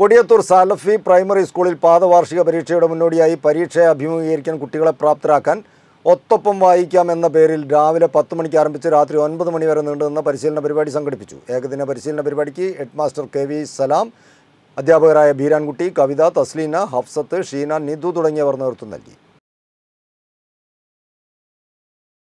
Kodiyathur സാലഫി primary സ്കൂളിൽ പാദവാർഷിക പരീക്ഷയുടെ മുന്നോടിയായി പരീക്ഷയെ അഭിമുഖീകരിക്കാൻ കുട്ടികളെ പ്രാപ്തരാക്കാൻ ഒത്തൊപ്പം വായിക്കാം എന്ന പേരിൽ രാവിലെ പത്ത് മണിക്ക് ആരംഭിച്ച് രാത്രി ഒൻപത് മണി വരെ നീണ്ടുനിന്ന പരിശീലന പരിപാടി സംഘടിപ്പിച്ചു ഏകദിന പരിശീലന പരിപാടിക്ക് head master K V Salam അധ്യാപകരായ ബീരാൻകുട്ടി കവിത തസ്ലീന ഹഫ്സത്ത് ഷീന നിധു തുടങ്ങിയവർ നേതൃത്വം നൽകി